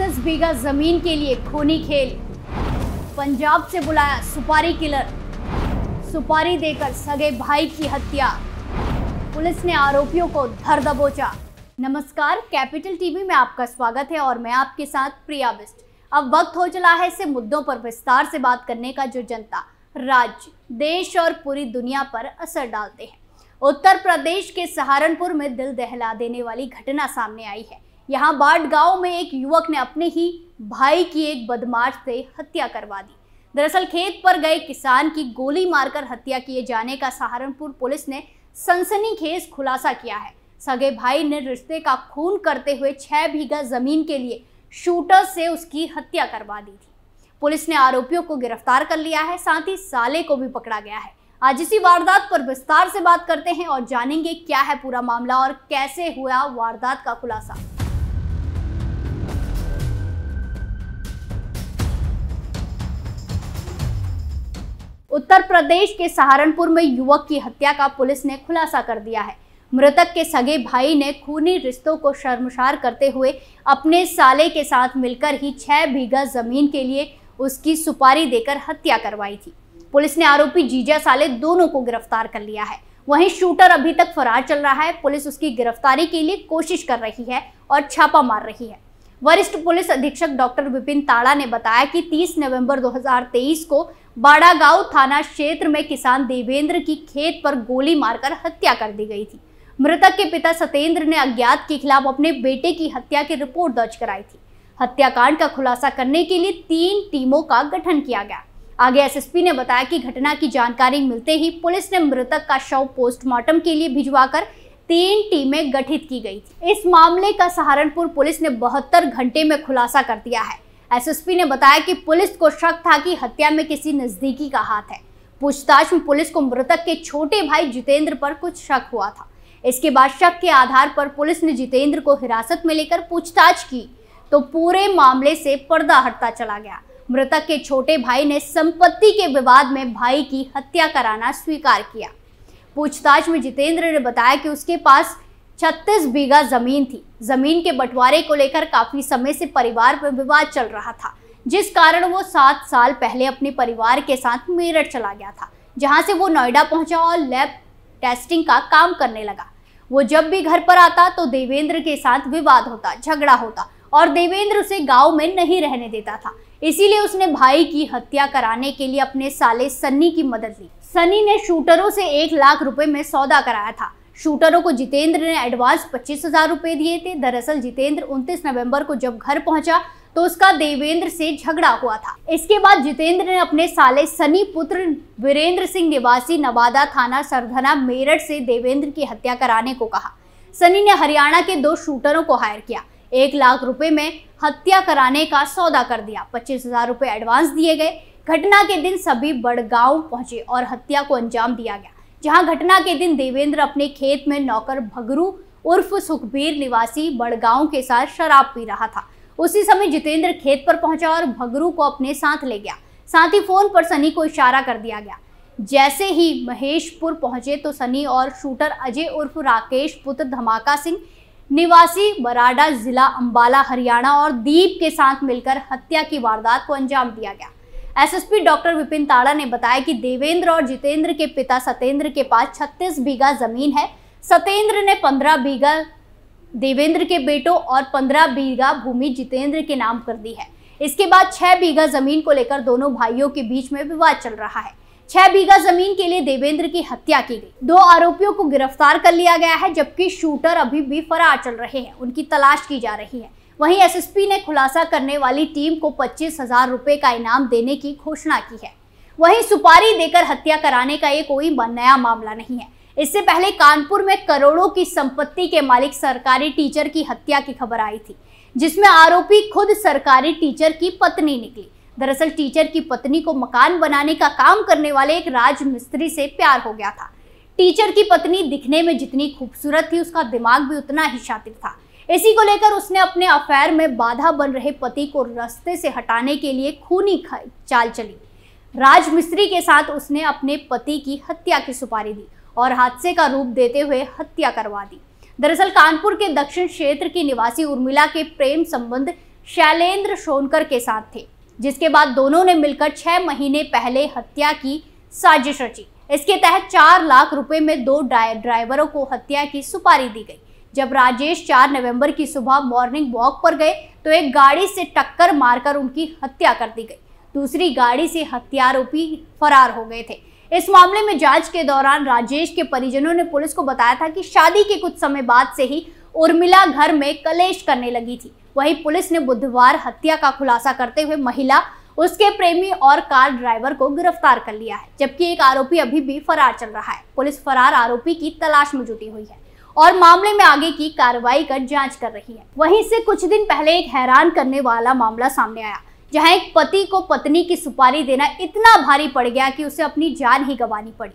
दस बीघा जमीन के लिए खूनी खेल पंजाब से बुलाया सुपारी किलर सुपारी देकर सगे भाई की हत्या पुलिस ने आरोपियों को धर दबोचा नमस्कार कैपिटल टीवी में आपका स्वागत है और मैं आपके साथ प्रिया बिस्ट अब वक्त हो चला है ऐसे मुद्दों पर विस्तार से बात करने का जो जनता राज्य देश और पूरी दुनिया पर असर डालते हैं उत्तर प्रदेश के सहारनपुर में दिल दहला देने वाली घटना सामने आई है यहाँ बाट गांव में एक युवक ने अपने ही भाई की एक बदमाश से हत्या करवा दी दरअसल खेत पर गए किसान की गोली मारकर हत्या किए जाने का सहारनपुर पुलिस ने सनसनीखेज खुलासा किया है सगे भाई ने रिश्ते का खून करते हुए छह बीघा जमीन के लिए शूटर से उसकी हत्या करवा दी थी पुलिस ने आरोपियों को गिरफ्तार कर लिया है साथ ही साले को भी पकड़ा गया है आज इसी वारदात पर विस्तार से बात करते हैं और जानेंगे क्या है पूरा मामला और कैसे हुआ वारदात का खुलासा उत्तर प्रदेश के सहारनपुर में युवक की हत्या का पुलिस ने खुलासा कर दिया है मृतक के सगे भाई ने खूनी रिश्तों को शर्मसार करते हुए अपने साले के साथ मिलकर ही छह बीघा जमीन के लिए उसकी सुपारी देकर हत्या करवाई थी पुलिस ने आरोपी जीजा साले दोनों को गिरफ्तार कर लिया है वहीं शूटर अभी तक फरार चल रहा है पुलिस उसकी गिरफ्तारी के लिए कोशिश कर रही है और छापा मार रही है वरिष्ठ पुलिस अधीक्षक डॉक्टर विपिन ताड़ा ने बताया कि 30 नवंबर 2023 को बाड़ागांव थाना क्षेत्र में किसान देवेंद्र की खेत पर गोली मारकर हत्या कर दी गई थी मृतक के पिता सत्येंद्र ने अज्ञात के खिलाफ अपने बेटे की हत्या की रिपोर्ट दर्ज कराई थी हत्याकांड का खुलासा करने के लिए तीन टीमों का गठन किया गया आगे एसएसपी ने बताया कि घटना की जानकारी मिलते ही पुलिस ने मृतक का शव पोस्टमार्टम के लिए भिजवाकर तीन टीमें गठित की गई इस मामले का सहारनपुर पुलिस ने बहत्तर घंटे में खुलासा कर दिया है एसएसपी ने बताया कि पुलिस को शक था कि हत्या में किसी नजदीकी का हाथ है पूछताछ में पुलिस को मृतक के छोटे भाई जितेंद्र पर कुछ शक हुआ था इसके बाद शक के आधार पर पुलिस ने जितेंद्र को हिरासत में लेकर पूछताछ की तो पूरे मामले से पर्दा हटता चला गया मृतक के छोटे भाई ने संपत्ति के विवाद में भाई की हत्या कराना स्वीकार किया पूछताछ में जितेंद्र ने बताया कि उसके पास 36 बीघा जमीन थी जमीन के बंटवारे को लेकर काफी समय से परिवार में विवाद चल रहा था जिस कारण वो सात साल पहले अपने परिवार के साथ मेरठ चला गया था जहां से वो नोएडा पहुंचा और लैब टेस्टिंग का काम करने लगा वो जब भी घर पर आता तो देवेंद्र के साथ विवाद होता झगड़ा होता और देवेंद्र उसे गांव में नहीं रहने देता था इसीलिए उसने भाई की हत्या कराने के लिए अपने साले सन्नी की मदद ली सनी ने शूटरों से एक लाख रुपए में सौदा कराया था शूटरों को जितेंद्र ने एडवांस पच्चीस हजार रुपए दिए थे दरअसल जितेंद्र 29 नवंबर को जब घर पहुंचा तो उसका देवेंद्र से झगड़ा हुआ था इसके बाद जितेंद्र ने अपने साले सनी पुत्र वीरेंद्र सिंह निवासी नवादा थाना सरधना मेरठ से देवेंद्र की हत्या कराने को कहा सनी ने हरियाणा के दो शूटरों को हायर किया एक लाख रुपए में हत्या कराने का सौदा कर दिया पच्चीस हजार रुपये एडवांस दिए गए घटना के दिन सभी बड़गांव पहुंचे और हत्या को अंजाम दिया गया जहां घटना के दिन देवेंद्र अपने खेत में नौकर भगरू उर्फ सुखबीर निवासी बड़गांव के साथ शराब पी रहा था उसी समय जितेंद्र खेत पर पहुंचा और भगरू को अपने साथ ले गया साथ ही फोन पर सनी को इशारा कर दिया गया जैसे ही महेशपुर पहुंचे तो सनी और शूटर अजय उर्फ राकेश पुत्र धमाका सिंह निवासी बराडा जिला अंबाला हरियाणा और दीप के साथ मिलकर हत्या की वारदात को अंजाम दिया गया एसएसपी डॉक्टर विपिन ताड़ा ने बताया कि देवेंद्र और जितेंद्र के पिता सतेंद्र के पास 36 बीघा जमीन है सतेंद्र ने 15 बीघा देवेंद्र के बेटों और 15 बीघा भूमि जितेंद्र के नाम कर दी है इसके बाद 6 बीघा जमीन को लेकर दोनों भाइयों के बीच में विवाद चल रहा है छह बीघा जमीन के लिए देवेंद्र की हत्या की गई दो आरोपियों को गिरफ्तार कर लिया गया है जबकि शूटर अभी भी फरार चल रहे हैं उनकी तलाश की जा रही है वहीं एसएसपी ने खुलासा करने वाली टीम को पच्चीस हजार रुपए का इनाम देने की घोषणा की है वहीं सुपारी देकर हत्या कराने का ये कोई नया मामला नहीं है इससे पहले कानपुर में करोड़ों की संपत्ति के मालिक सरकारी टीचर की हत्या की खबर आई थी जिसमें आरोपी खुद सरकारी टीचर की पत्नी निकली दरअसल टीचर की पत्नी को मकान बनाने का काम करने वाले एक राजमिस्त्री से प्यार हो गया था टीचर की पत्नी दिखने में जितनी खूबसूरत थी उसका दिमाग भी उतना ही शातिर था इसी को लेकर उसने अपने अफेयर में बाधा बन रहे पति को रास्ते से हटाने के लिए खूनी चाल चली राजमिस्त्री के साथ उसने अपने पति की हत्या की सुपारी दी और हादसे का रूप देते हुए हत्या करवा दी दरअसल कानपुर के दक्षिण क्षेत्र की निवासी उर्मिला के प्रेम संबंध शैलेंद्र सोनकर के साथ थे जिसके बाद दोनों ने मिलकर छह महीने पहले हत्या की साजिश रची इसके तहत चार लाख रुपए में दो ड्राइवरों को हत्या की सुपारी दी गई जब राजेश चार नवंबर की सुबह मॉर्निंग वॉक पर गए तो एक गाड़ी से टक्कर मारकर उनकी हत्या कर दी गई दूसरी गाड़ी से हत्यारोपी फरार हो गए थे इस मामले में जांच के दौरान राजेश के परिजनों ने पुलिस को बताया था कि शादी के कुछ समय बाद से ही उर्मिला घर में कलेश करने लगी थी वही पुलिस ने बुधवार हत्या का खुलासा करते हुए महिला उसके प्रेमी और कार ड्राइवर को गिरफ्तार कर लिया है जबकि एक आरोपी अभी भी फरार चल रहा है पुलिस फरार आरोपी की तलाश में जुटी हुई है और मामले में आगे की कार्रवाई कर जांच कर रही है वहीं से कुछ दिन पहले एक हैरान करने वाला मामला सामने आया जहां एक पति को पत्नी की सुपारी देना इतना भारी पड़ गया कि उसे अपनी जान ही गंवानी पड़ी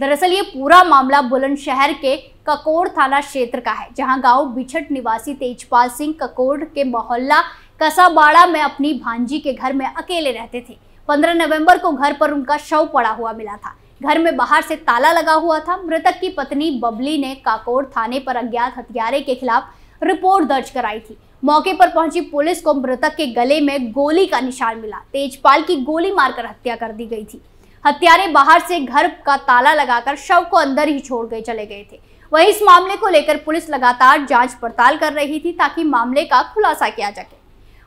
दरअसल ये पूरा मामला बुलंदशहर के ककोड़ थाना क्षेत्र का है जहां गांव बिछट निवासी तेजपाल सिंह ककोड़ के मोहल्ला कसाबाड़ा में अपनी भांजी के घर में अकेले रहते थे 15 नवंबर को घर पर उनका शव पड़ा हुआ मिला था घर में बाहर से ताला लगा हुआ था मृतक की पत्नी बबली ने काकोड़ थाने पर अज्ञात हथियारे के खिलाफ रिपोर्ट दर्ज कराई थी मौके पर पहुंची पुलिस को मृतक के गले में गोली का निशान मिला तेजपाल की गोली मारकर हत्या कर दी गई थी हत्यारे बाहर से घर का ताला लगाकर शव को अंदर ही छोड़ गए चले गए थे वहीं इस मामले को लेकर पुलिस लगातार जांच पड़ताल कर रही थी ताकि मामले का खुलासा किया जा सके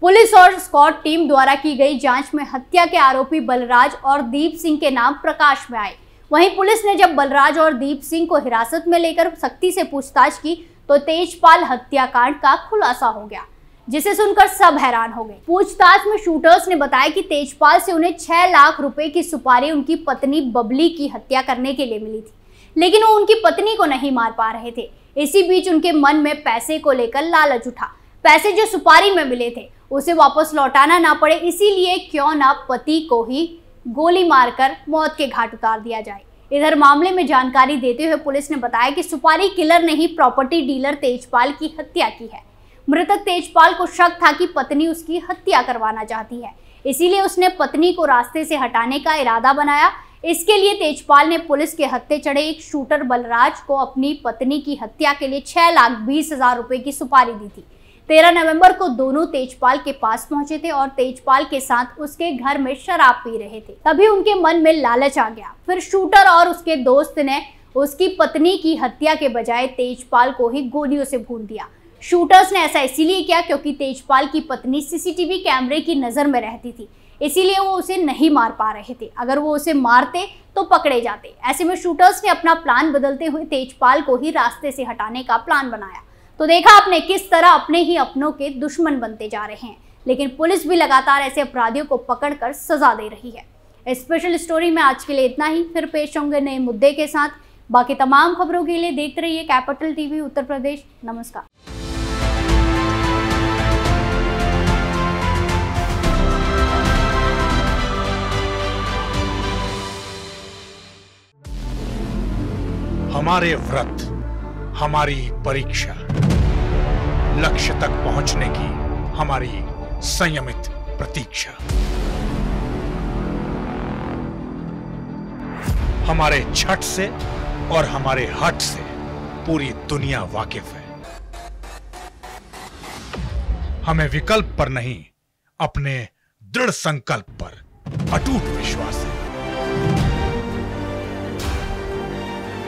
पुलिस और स्कॉट टीम द्वारा की गई जांच में हत्या के आरोपी बलराज और दीप सिंह के नाम प्रकाश में आए वहीं पुलिस ने जब बलराज और दीप सिंह को हिरासत में लेकर सख्ती से पूछताछ की तो तेजपाल हत्याकांड का खुलासा हो गया जिसे सुनकर सब हैरान हो गए पूछताछ में शूटर्स ने बताया कि तेजपाल से उन्हें छह लाख रुपए की सुपारी उनकी पत्नी बबली की हत्या करने के लिए मिली थी लेकिन वो उनकी पत्नी को नहीं मार पा रहे थे इसी बीच उनके मन में पैसे को लेकर लालच उठा पैसे जो सुपारी में मिले थे उसे वापस लौटाना ना पड़े इसीलिए क्यों ना पति को ही गोली मारकर मौत के घाट उतार दिया जाए इधर मामले में जानकारी देते हुए पुलिस ने बताया कि सुपारी किलर ने ही प्रॉपर्टी डीलर तेजपाल की हत्या की है मृतक तेजपाल को शक था कि पत्नी उसकी हत्या करवाना चाहती है इसीलिए उसने पत्नी को रास्ते से हटाने का इरादा बनाया इसके लिए तेजपाल ने पुलिस के हत्ते चढ़े एक शूटर बलराज को अपनी पत्नी की हत्या के लिए छह लाख बीस हजार रुपए की सुपारी दी थी तेरह नवंबर को दोनों तेजपाल के पास पहुंचे थे और तेजपाल के साथ उसके घर में शराब पी रहे थे तभी उनके मन में लालच आ गया फिर शूटर और उसके दोस्त ने उसकी पत्नी की हत्या के बजाय तेजपाल को ही गोलियों से भून दिया शूटर्स ने ऐसा इसीलिए किया क्योंकि तेजपाल की पत्नी सीसीटीवी कैमरे की नज़र में रहती थी इसीलिए वो उसे नहीं मार पा रहे थे अगर वो उसे मारते तो पकड़े जाते ऐसे में शूटर्स ने अपना प्लान बदलते हुए तेजपाल को ही रास्ते से हटाने का प्लान बनाया तो देखा आपने किस तरह अपने ही अपनों के दुश्मन बनते जा रहे हैं लेकिन पुलिस भी लगातार ऐसे अपराधियों को पकड़कर सजा दे रही है स्पेशल स्टोरी में आज के लिए इतना ही फिर पेश होंगे नए मुद्दे के साथ बाकी तमाम खबरों के लिए देखते रहिए कैपिटल टीवी उत्तर प्रदेश नमस्कार हमारे व्रत हमारी परीक्षा लक्ष्य तक पहुंचने की हमारी संयमित प्रतीक्षा हमारे छठ से और हमारे हट से पूरी दुनिया वाकिफ है हमें विकल्प पर नहीं अपने दृढ़ संकल्प पर अटूट विश्वास है